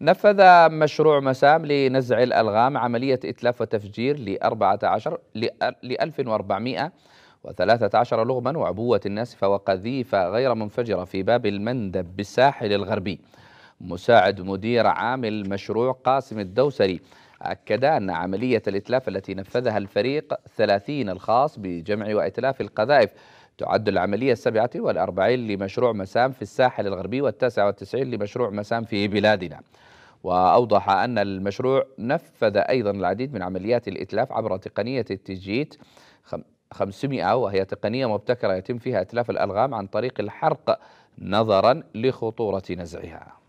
نفذ مشروع مسام لنزع الألغام عملية إتلاف وتفجير ل 14 ل 1413 لغما وعبوة ناسفة وقذيفة غير منفجرة في باب المندب بالساحل الغربي مساعد مدير عام المشروع قاسم الدوسري أكد أن عملية الإتلاف التي نفذها الفريق 30 الخاص بجمع وإتلاف القذائف تعد العملية السابعة والأربعين لمشروع مسام في الساحل الغربي والتاسعة والتسعين لمشروع مسام في بلادنا وأوضح أن المشروع نفذ أيضا العديد من عمليات الإتلاف عبر تقنية التجيت 500 وهي تقنية مبتكرة يتم فيها إتلاف الألغام عن طريق الحرق نظرا لخطورة نزعها